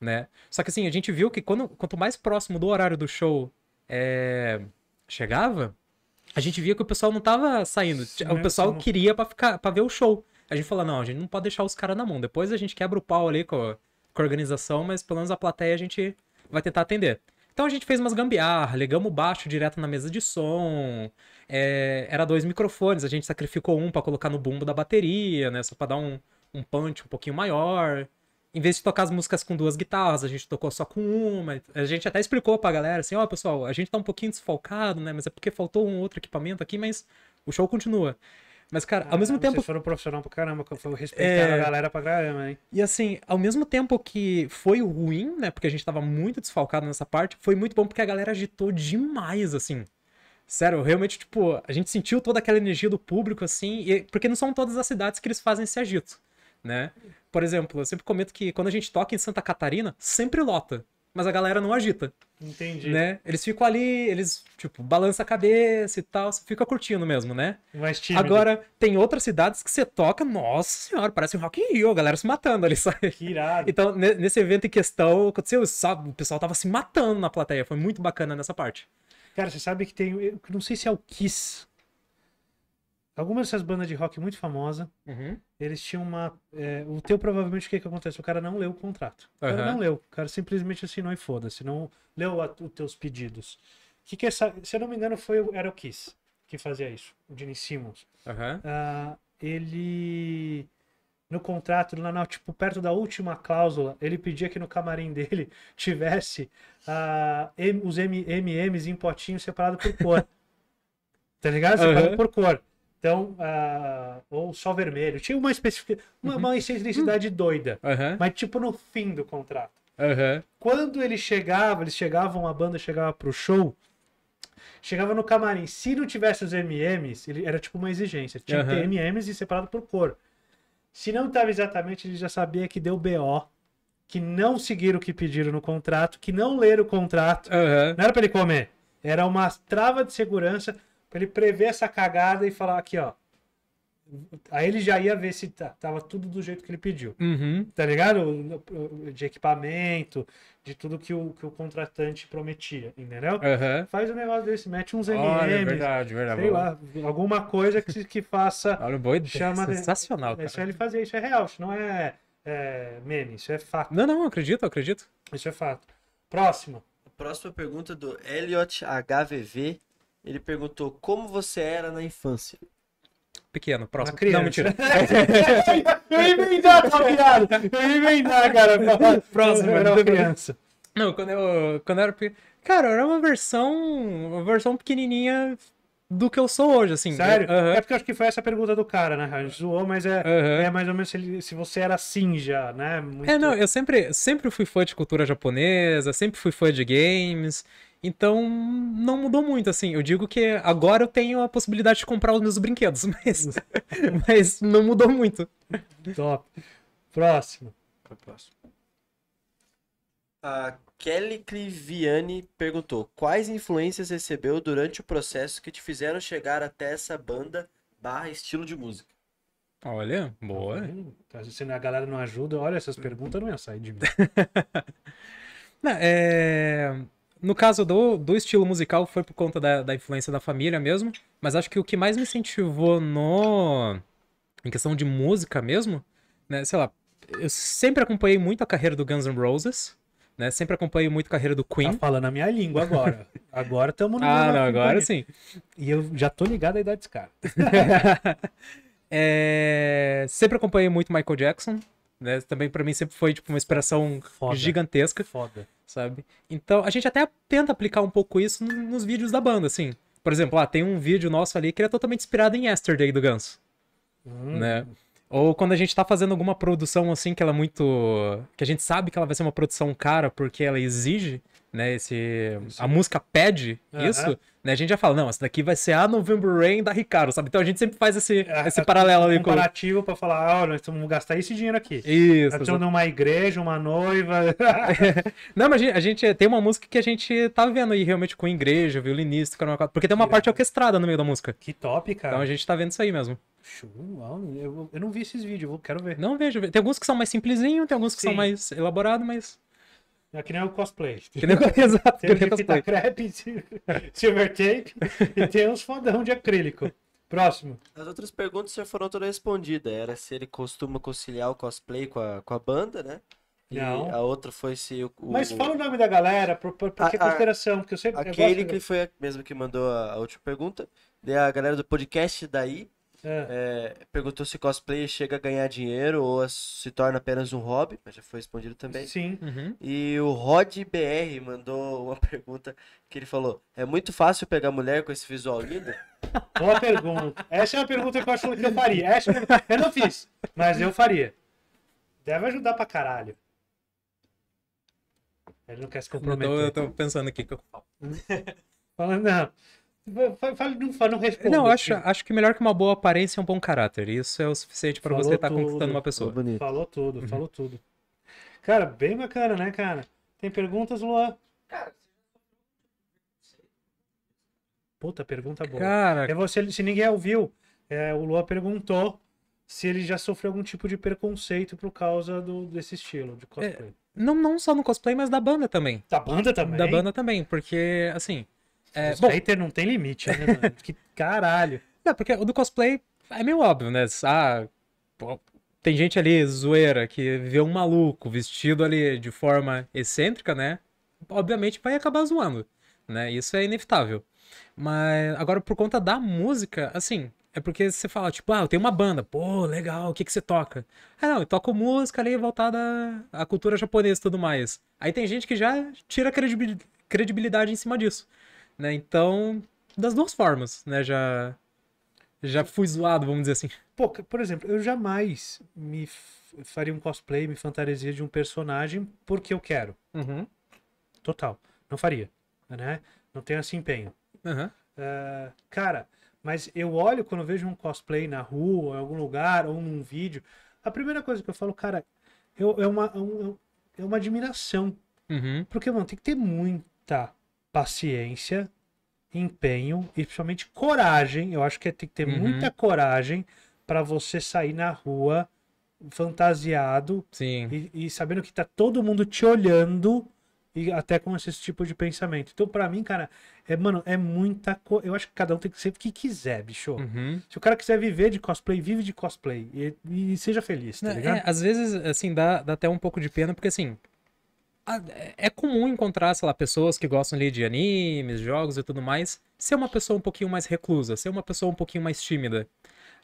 Né? Só que assim, a gente viu que quando, quanto mais próximo do horário do show é... chegava, a gente via que o pessoal não tava saindo. Sim, o né, pessoal queria para ficar para ver o show. A gente falou, não, a gente não pode deixar os caras na mão. Depois a gente quebra o pau ali com com a organização, mas pelo menos a plateia a gente vai tentar atender. Então a gente fez umas gambiarra, ligamos baixo direto na mesa de som. É, era dois microfones, a gente sacrificou um para colocar no bumbo da bateria, né? Só pra dar um, um punch um pouquinho maior. Em vez de tocar as músicas com duas guitarras, a gente tocou só com uma. A gente até explicou pra galera assim: ó, oh, pessoal, a gente tá um pouquinho desfalcado, né? Mas é porque faltou um outro equipamento aqui, mas o show continua. Mas, cara, ao ah, mesmo tempo. Vocês foram profissional pra caramba, que foi respeitar é... a galera pra caramba, hein? E assim, ao mesmo tempo que foi ruim, né? Porque a gente tava muito desfalcado nessa parte, foi muito bom porque a galera agitou demais, assim. Sério, realmente, tipo, a gente sentiu toda aquela energia do público, assim, e... porque não são todas as cidades que eles fazem esse agito, né? Por exemplo, eu sempre comento que quando a gente toca em Santa Catarina, sempre lota mas a galera não agita. Entendi. Né? Eles ficam ali, eles, tipo, balança a cabeça e tal, fica curtindo mesmo, né? Mais tímido. Agora, tem outras cidades que você toca, nossa senhora, parece um Rock in Rio, a galera se matando ali, sabe? Que irado. Então, nesse evento em questão, aconteceu isso, sabe? O pessoal tava se matando na plateia, foi muito bacana nessa parte. Cara, você sabe que tem, eu não sei se é o Kiss, Algumas dessas bandas de rock muito famosas uhum. eles tinham uma. É, o teu provavelmente o que, que acontece? O cara não leu o contrato. O cara uhum. não leu. O cara simplesmente assinou e foda-se. Não leu a, os teus pedidos. Que que essa, se eu não me engano, foi, era o Kiss que fazia isso. O Gene Simmons. Uhum. Uh, ele. No contrato, lá na, tipo, perto da última cláusula, ele pedia que no camarim dele tivesse uh, os MMs em potinho separado por cor. tá ligado? Separado por cor. Então, uh, ou só vermelho. Tinha uma especificidade, uma, uma uhum. uhum. doida. Uhum. Mas tipo no fim do contrato. Uhum. Quando ele chegava, eles chegavam, a banda chegava pro show, chegava no camarim. Se não tivesse os MMs, ele, era tipo uma exigência. Tinha uhum. que ter MMs e separado por cor. Se não tava exatamente, ele já sabia que deu BO. Que não seguiram o que pediram no contrato, que não leram o contrato. Não era pra ele comer. Era uma trava de segurança Pra ele prever essa cagada e falar aqui, ó. Aí ele já ia ver se tava tudo do jeito que ele pediu. Uhum. Tá ligado? De equipamento, de tudo que o, que o contratante prometia, entendeu? Uhum. Faz um negócio desse, mete uns NMs. Olha, é verdade, verdade. Sei lá, alguma coisa que, que faça. Olha, boa ideia. Chama... Sensacional, cara. Isso é ele fazer, isso é real, isso não é, é meme, isso é fato. Não, não, eu acredito, eu acredito. Isso é fato. Próximo. Próxima pergunta é do Elliot HVV ele perguntou como você era na infância. Pequeno, próximo. criança. Não, mentira. eu ia inventar, essa tá piada. Eu ia inventar, cara. Próximo, eu era uma criança. Não, quando eu, quando eu era pequeno. Cara, eu era uma versão. Uma versão pequenininha do que eu sou hoje, assim. Sério? Eu, uh -huh. É porque eu acho que foi essa a pergunta do cara, né? A gente zoou, mas é, uh -huh. é mais ou menos se, ele, se, você era assim já, né? Muito... É, não, eu sempre, sempre fui fã de cultura japonesa, sempre fui fã de games. Então, não mudou muito, assim. Eu digo que agora eu tenho a possibilidade de comprar os meus brinquedos, mas, mas não mudou muito. Top. Próximo. É próximo. A Kelly Criviani perguntou: Quais influências recebeu durante o processo que te fizeram chegar até essa banda barra estilo de música? Olha, boa. Tá tá, se é a galera não ajuda, olha, essas perguntas não iam sair de mim. não, é no caso do, do estilo musical, foi por conta da, da influência da família mesmo. Mas acho que o que mais me incentivou no. em questão de música mesmo, né? Sei lá, eu sempre acompanhei muito a carreira do Guns N' Roses. Né? Sempre acompanhei muito a carreira do Queen. Tá falando a minha língua agora. Agora estamos no. Ah, não, agora sim. E eu já tô ligado à idade desse cara. é... Sempre acompanhei muito Michael Jackson. Né? Também para mim sempre foi tipo uma inspiração Foda. gigantesca. Foda. Sabe? Então a gente até tenta aplicar um pouco isso nos vídeos da banda, assim. Por exemplo, lá ah, tem um vídeo nosso ali que ele é totalmente inspirado em Yesterday do Ganso. Hum. Né? Ou quando a gente tá fazendo alguma produção assim que ela é muito. que a gente sabe que ela vai ser uma produção cara porque ela exige, né? Esse, a música pede uhum. isso, né? A gente já fala, não, essa daqui vai ser a November Rain da Ricardo, sabe? Então a gente sempre faz esse, é, esse é, paralelo ali. Comparativo com... para falar, olha, nós vamos gastar esse dinheiro aqui. Isso. Nós precisamos uma igreja, uma noiva. não, mas a gente, a gente, tem uma música que a gente tá vendo aí realmente com igreja, violinista, porque tem uma parte orquestrada no meio da música. Que top, cara. Então a gente tá vendo isso aí mesmo. Eu, eu não vi esses vídeos, eu quero ver. Não vejo. Tem alguns que são mais simplesinho, tem alguns que Sim. são mais elaborados, mas. É que nem o cosplay. Que nem, exato, tem que nem cosplay. crepe, silver tape e tem uns fodão de acrílico. Próximo. As outras perguntas já foram todas respondidas. Era se ele costuma conciliar o cosplay com a, com a banda, né? E Não. a outra foi se o. Mas fala o nome da galera, por, por, por a, que consideração? Porque eu sempre. Aquele eu gosto, que foi a mesma que mandou a, a última pergunta. E né? a galera do podcast daí é. É, perguntou se cosplay chega a ganhar dinheiro ou se torna apenas um hobby, mas já foi respondido também. Sim. Uhum. E o Rod BR mandou uma pergunta que ele falou: É muito fácil pegar mulher com esse visual lindo? Boa pergunta. Essa é uma pergunta que eu acho que eu faria. Essa é eu não fiz, mas eu faria. Deve ajudar pra caralho. Ele não quer se comprometer. Não, eu tô pensando aqui que eu falo. Falando, não. Não, não responda. Não, acho, assim. acho que melhor que uma boa aparência é um bom caráter. Isso é o suficiente para você estar tá conquistando uma pessoa. Falou, falou tudo, uhum. falou tudo. Cara, bem bacana, né, cara? Tem perguntas, Luan? Cara, Puta, pergunta boa. Cara... É você, se ninguém ouviu, é, o Luan perguntou se ele já sofreu algum tipo de preconceito por causa do, desse estilo de é, cosplay. É, não, não só no cosplay, mas da banda também. Da banda também? Da banda também, porque, assim, é, bom, hater não tem limite, né, mano? que caralho. Não, porque o do cosplay é meio óbvio, né? Ah, pô, tem gente ali, zoeira, que vê um maluco vestido ali de forma excêntrica, né? Obviamente vai acabar zoando, né? Isso é inevitável. Mas agora, por conta da música, assim, é porque você fala, tipo, ah, eu tenho uma banda, pô, legal, o que, que você toca? Ah, não, eu toco música ali voltada à cultura japonesa e tudo mais. Aí tem gente que já tira credibilidade em cima disso. Né? Então, das duas formas, né? Já, já fui zoado, vamos dizer assim. Pô, por exemplo, eu jamais me faria um cosplay, me fantasia de um personagem porque eu quero. Uhum. Total. Não faria, né? Não tenho esse empenho. Uhum. Uh, cara, mas eu olho quando eu vejo um cosplay na rua, em algum lugar, ou num vídeo. A primeira coisa que eu falo, cara, eu, é, uma, é, é uma admiração. Uhum. Porque, mano, tem que ter muita paciência, empenho e principalmente coragem. Eu acho que tem que ter uhum. muita coragem para você sair na rua fantasiado e, e, sabendo que tá todo mundo te olhando e até com esse tipo de pensamento. Então, para mim, cara, é, mano, é muita coisa. Eu acho que cada um tem que ser o que quiser, bicho. Uhum. Se o cara quiser viver de cosplay, vive de cosplay. E, e seja feliz, tá Não, é, ligado? É, às vezes, assim, dá, dá até um pouco de pena, porque assim, é comum encontrar, sei lá, pessoas que gostam ali de animes, jogos e tudo mais, ser uma pessoa um pouquinho mais reclusa, ser uma pessoa um pouquinho mais tímida.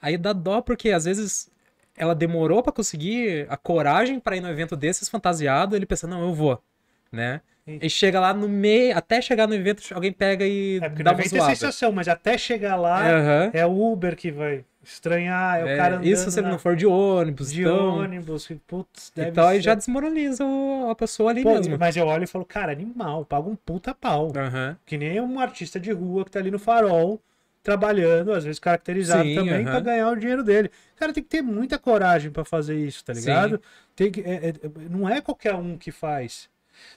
Aí dá dó porque às vezes ela demorou para conseguir a coragem para ir no evento desses fantasiado, ele pensa, não, eu vou, né? E chega lá no meio, até chegar no evento, alguém pega e é, dá uma zoada. É sensação, mas até chegar lá uhum. é o Uber que vai. Estranhar, ah, é, o é, cara andando Isso se ele na... não for de ônibus, De então... ônibus, putz, deve então, ser... aí já desmoraliza a pessoa ali Pô, mesmo. Mas eu olho e falo, cara, animal, paga um puta pau. Uhum. Que nem um artista de rua que tá ali no farol, trabalhando, às vezes caracterizado Sim, também, uhum. pra ganhar o dinheiro dele. Cara, tem que ter muita coragem para fazer isso, tá ligado? Tem que, é, é, não é qualquer um que faz.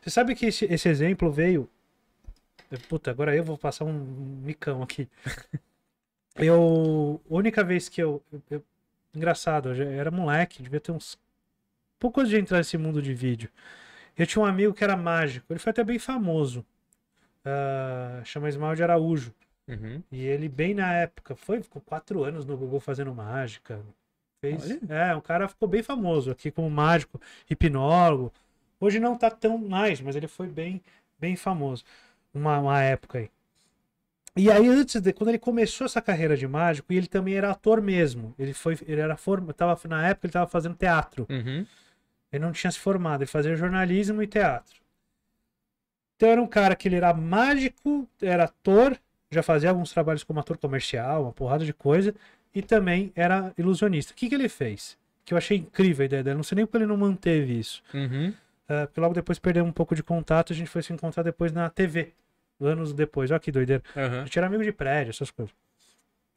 Você sabe que esse, esse exemplo veio... Puta, agora eu vou passar um micão aqui. eu. única vez que eu. eu, eu engraçado, eu já era moleque, devia ter uns. Pouco antes de entrar nesse mundo de vídeo. Eu tinha um amigo que era mágico, ele foi até bem famoso. Uh, chama Ismael de Araújo. Uhum. E ele, bem na época, foi, ficou quatro anos no Google fazendo mágica. Fez, Olha. é, um cara ficou bem famoso aqui como mágico, hipnólogo. Hoje não tá tão mais, mas ele foi bem, bem famoso. Uma, uma época aí. E aí, antes de. Quando ele começou essa carreira de mágico, e ele também era ator mesmo. Ele foi. Ele era forma. Tava, na época ele tava fazendo teatro. Uhum. Ele não tinha se formado, ele fazia jornalismo e teatro. Então era um cara que ele era mágico, era ator, já fazia alguns trabalhos como ator comercial, uma porrada de coisa, e também era ilusionista. O que, que ele fez? Que eu achei incrível a ideia dele. Não sei nem porque ele não manteve isso. Uhum. Uh, porque logo depois perdeu um pouco de contato, a gente foi se encontrar depois na TV anos depois. Olha que doideira. Uhum. A gente era amigo de prédio, essas coisas.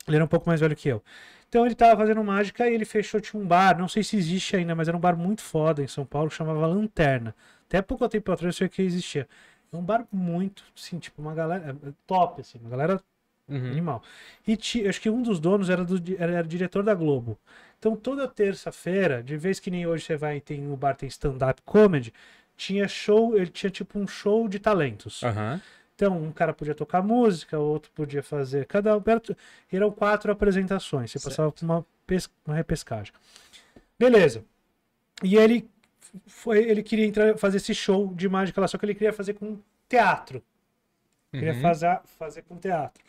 Ele era um pouco mais velho que eu. Então ele tava fazendo mágica e ele fechou, tinha um bar, não sei se existe ainda, mas era um bar muito foda em São Paulo, chamava Lanterna. Até pouco tempo atrás eu sei que existia. É um bar muito, assim, tipo, uma galera é, é top, assim, uma galera uhum. animal. E ti, acho que um dos donos era, do, era, era diretor da Globo. Então toda terça-feira, de vez que nem hoje você vai e tem o bar tem stand-up comedy, tinha show, ele tinha tipo um show de talentos. Aham. Uhum então, um cara podia tocar música, outro podia fazer. Cada eram quatro apresentações. Você passava por uma, pes... uma repescagem. Beleza. E ele foi, ele queria entrar, fazer esse show de mágica lá, só que ele queria fazer com teatro. Uhum. Queria fazer, fazer com teatro.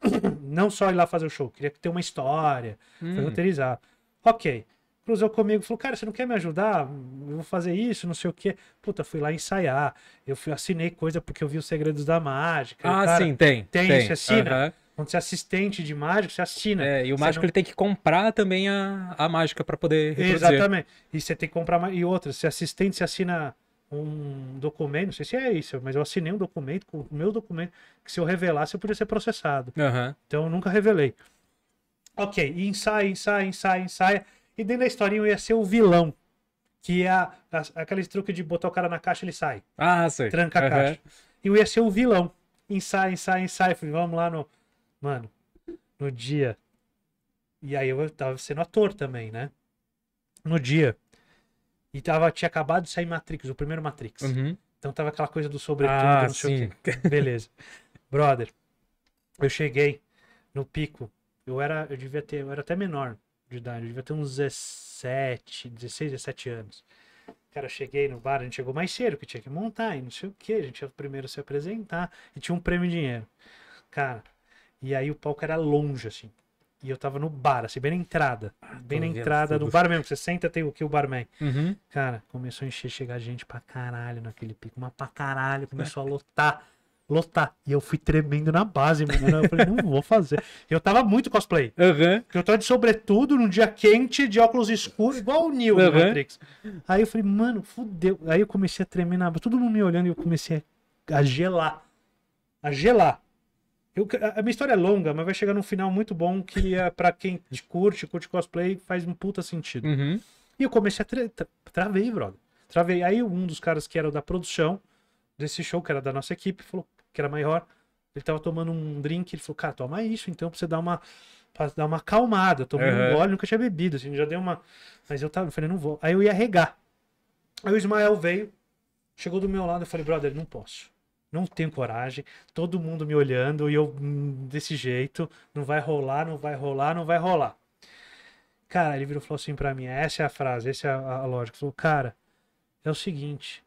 Não só ir lá fazer o show, queria ter uma história, uhum. foi Ok cruzou comigo, falou, cara, você não quer me ajudar? Eu vou fazer isso, não sei o quê. Puta, fui lá ensaiar. Eu fui, assinei coisa porque eu vi os segredos da mágica. Ah, cara, sim, tem. Tem, tem. você assina. Uhum. Quando você é assistente de mágico, você assina. É, e o mágico não... ele tem que comprar também a, a mágica para poder reproduzir. Exatamente. E você tem que comprar e outra, se é assistente você assina um documento, não sei se é isso, mas eu assinei um documento, o meu documento, que se eu revelasse eu podia ser processado. Uhum. Então eu nunca revelei. Ok, e ensaia, ensaia, ensaia, ensaia. E dentro da historinha ia ser o vilão. Que é a, a, aquele truque de botar o cara na caixa ele sai. Ah, sei. Tranca a uhum. caixa. E eu ia ser o vilão. Ensai, ensai, ensai. Falei, vamos lá no. Mano, no dia. E aí eu tava sendo ator também, né? No dia. E tava, tinha acabado de sair Matrix, o primeiro Matrix. Uhum. Então tava aquela coisa do sobretudo, ah, não sei o quê. Beleza. Brother, eu cheguei no pico. Eu era, eu devia ter, eu era até menor de idade, eu devia ter uns 17, 16, 17 anos. Cara, eu cheguei no bar, a gente chegou mais cedo, que tinha que montar e não sei o que, a gente ia primeiro se apresentar e tinha um prêmio de dinheiro. Cara, e aí o palco era longe, assim. E eu tava no bar, assim, bem na entrada. Bem na entrada do bar mesmo, que você senta, tem o que o barman. Uhum. Cara, começou a encher, chegar gente pra caralho naquele pico, mas pra caralho, começou a lotar lotar. E eu fui tremendo na base, mano. Eu falei, não vou fazer. Eu tava muito cosplay. Uhum. Eu tava de sobretudo num dia quente, de óculos escuros, igual o Neo uhum. Matrix. Aí eu falei, mano, fudeu. Aí eu comecei a tremer na base. Todo mundo me olhando e eu comecei a gelar. A gelar. Eu, a minha história é longa, mas vai chegar num final muito bom que é para quem curte, curte cosplay, faz um puta sentido. Uhum. E eu comecei a tra tra travei, brother. Travei. Aí um dos caras que era da produção desse show, que era da nossa equipe, falou: que era maior, ele tava tomando um drink, ele falou, cara, toma isso então pra você dar uma, pra dar uma acalmada. Eu tomei uhum. um gole, nunca tinha bebido, assim, já deu uma... Mas eu tava, eu falei, não vou. Aí eu ia regar. Aí o Ismael veio, chegou do meu lado, eu falei, brother, não posso. Não tenho coragem, todo mundo me olhando e eu hum, desse jeito, não vai rolar, não vai rolar, não vai rolar. Cara, ele virou e falou assim pra mim, essa é a frase, essa é a, a lógica. Ele falou, cara, é o seguinte,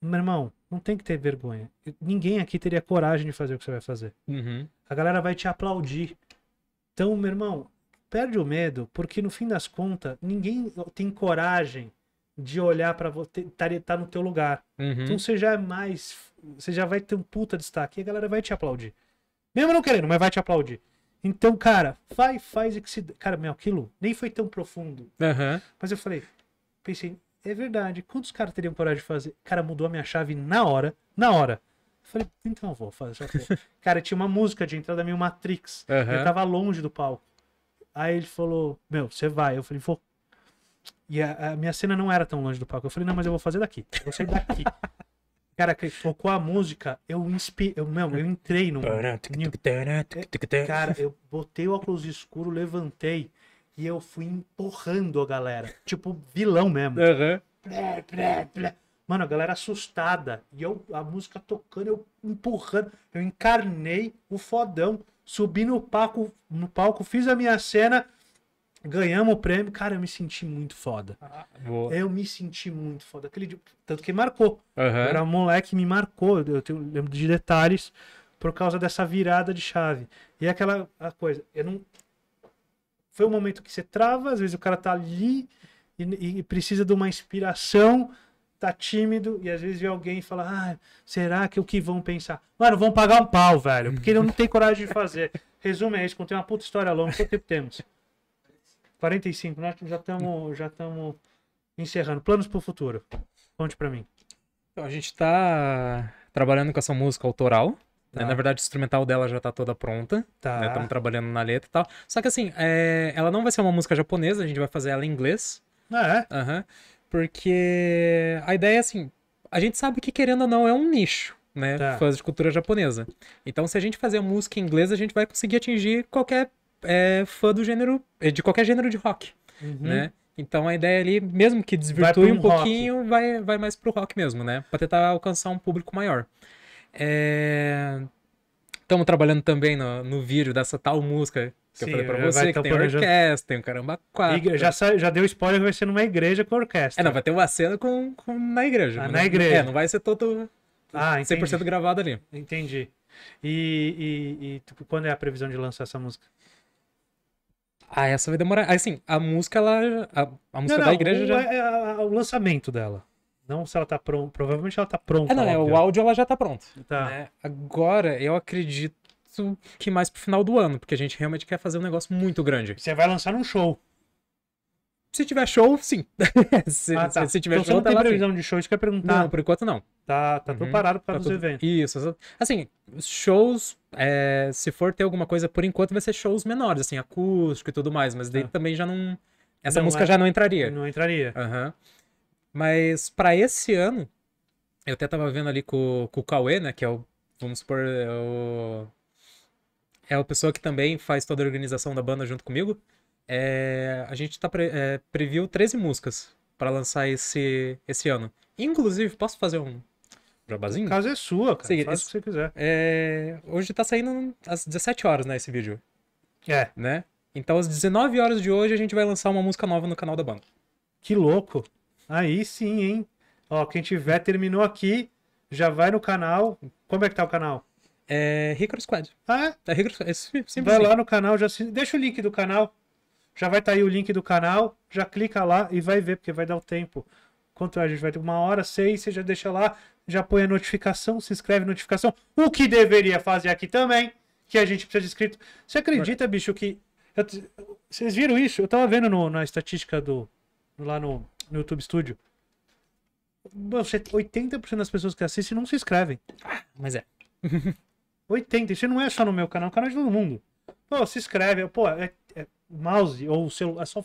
meu irmão, não tem que ter vergonha. Ninguém aqui teria coragem de fazer o que você vai fazer. Uhum. A galera vai te aplaudir. Então, meu irmão, perde o medo, porque no fim das contas, ninguém tem coragem de olhar para você, estar tá, tá no teu lugar. Uhum. Então você já é mais, você já vai ter um puta destaque e a galera vai te aplaudir. Mesmo não querendo, mas vai te aplaudir. Então, cara, vai, faz e que se. Cara, meu, aquilo nem foi tão profundo. Uhum. Mas eu falei, pensei, é verdade. Quantos caras teriam coragem de fazer? Cara, mudou a minha chave na hora. Na hora. Eu falei, então vou fazer. cara, tinha uma música de entrada meio Matrix. Uhum. Eu tava longe do palco. Aí ele falou, meu, você vai. Eu falei, vou. E a, a, minha cena não era tão longe do palco. Eu falei, não, mas eu vou fazer daqui. Eu vou sair daqui. cara, que tocou a música, eu inspirei. Eu, meu, eu entrei no. É, cara, eu botei o óculos escuro, levantei. E eu fui empurrando a galera. Tipo, vilão mesmo. Uhum. Mano, a galera assustada. E eu, a música tocando, eu empurrando. Eu encarnei o fodão. Subi no palco, no palco fiz a minha cena, ganhamos o prêmio. Cara, eu me senti muito foda. Ah, eu me senti muito foda. Aquele dia, tanto que marcou. Uhum. Era um moleque me marcou. Eu tenho, lembro de detalhes por causa dessa virada de chave. E é aquela coisa, eu não, foi um momento que você trava, às vezes o cara tá ali e, e precisa de uma inspiração, tá tímido, e às vezes vê alguém e fala, ah, será que o que vão pensar? Mano, vão pagar um pau, velho, porque ele não tem coragem de fazer. Resumo é isso, contei uma puta história longa, quanto tempo temos? 45, nós já estamos já estamos encerrando. Planos pro futuro, conte para mim. Então, a gente tá trabalhando com essa música autoral, Tá. Na verdade, o instrumental dela já tá toda pronta. Tá. Estamos né? trabalhando na letra e tal. Só que assim, é... ela não vai ser uma música japonesa, a gente vai fazer ela em inglês. Ah, é? Uhum. Porque a ideia é assim, a gente sabe que querendo ou não é um nicho, né? Tá. Fãs de cultura japonesa. Então, se a gente fazer música em inglês, a gente vai conseguir atingir qualquer é, fã do gênero, é, de qualquer gênero de rock, uhum. né? Então a ideia ali, mesmo que desvirtue um, um pouquinho, vai, vai mais pro rock mesmo, né? Pra tentar alcançar um público maior. Estamos é... trabalhando também no, no, vídeo dessa tal música que Sim, eu falei pra é, você, que tá tem planejando... orquestra, tem o um caramba quatro. Já, já deu spoiler que vai ser numa igreja com orquestra. É, não, vai ter uma cena com, com... na igreja. Ah, não, na igreja. É, não vai ser todo ah, 100% entendi. gravado ali. Entendi. E, e, e tipo, quando é a previsão de lançar essa música? Ah, essa vai demorar. Assim, a música, ela. A, a música não, não, da igreja o, já. É, é, o lançamento dela. Não se ela tá pronta. Provavelmente ela tá pronta. É, não, é, o áudio ela já tá pronta. Tá. Né? Agora, eu acredito que mais pro final do ano, porque a gente realmente quer fazer um negócio muito grande. Você vai lançar num show. Se tiver show, sim. se, ah, tá. se, tiver então, show, você não tá tem previsão de show, isso que eu ia perguntar. Não, por enquanto não. Tá, tá uhum, tá tudo parado por tá dos tudo... eventos. Isso. Assim, shows, é, se for ter alguma coisa, por enquanto vai ser shows menores, assim, acústico e tudo mais, mas daí tá. também já não... Essa não, música é. já não entraria. Não entraria. Aham. Uhum. Mas para esse ano, eu até tava vendo ali com, com o Cauê, né? Que é o. Vamos supor, é o. É a pessoa que também faz toda a organização da banda junto comigo. É, a gente tá pre, é, previu 13 músicas para lançar esse, esse ano. Inclusive, posso fazer um jabazinho? Casa é sua, cara. Sim, faz esse, o que você quiser. É, hoje tá saindo às 17 horas, né, esse vídeo. É. Né? Então, às 19 horas de hoje, a gente vai lançar uma música nova no canal da banda. Que louco! Aí sim, hein? Ó, quem tiver, terminou aqui, já vai no canal. Como é que tá o canal? É Ricro Squad. Ah, é? É Ricro Squad. É simples vai lá no canal, já se... deixa o link do canal. Já vai estar tá aí o link do canal. Já clica lá e vai ver, porque vai dar o tempo. Quanto é? a gente vai ter uma hora, seis, você já deixa lá, já põe a notificação, se inscreve na notificação. O que deveria fazer aqui também, que a gente precisa de inscrito. Você acredita, bicho, que. Vocês viram isso? Eu tava vendo no, na estatística do. Lá no no YouTube Studio, você, 80% das pessoas que assistem não se inscrevem. Ah, mas é. 80%. Isso não é só no meu canal, é o canal de todo mundo. Pô, se inscreve. Pô, é, é mouse ou celular. É só.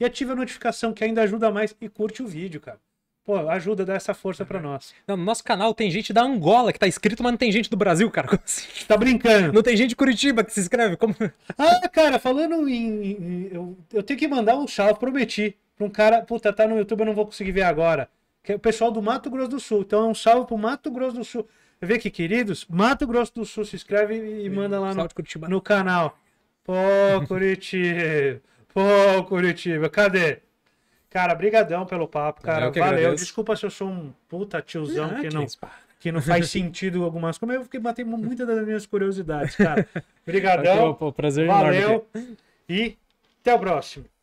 E ativa a notificação que ainda ajuda mais. E curte o vídeo, cara. Pô, ajuda a dar essa força para nós. Não, no nosso canal tem gente da Angola que tá inscrito, mas não tem gente do Brasil, cara. Como assim? Tá brincando. Não tem gente de Curitiba que se inscreve. Como... Ah, cara, falando em. eu, eu, tenho que mandar um salve, prometi. Pra um cara. Puta, tá no YouTube, eu não vou conseguir ver agora. Que é o pessoal do Mato Grosso do Sul. Então é um salve pro Mato Grosso do Sul. Vê que queridos, Mato Grosso do Sul se inscreve e, manda lá no, no canal. Pô, Curitiba. Pô, Curitiba. Cadê? Cara, brigadão pelo papo, cara. Valeu. Agradeço. Desculpa se eu sou um puta tiozão não, que não que não faz sentido algumas coisas, eu fiquei batendo muitas das minhas curiosidades, cara. Obrigadão. Tá valeu. Enorme. E até o próximo.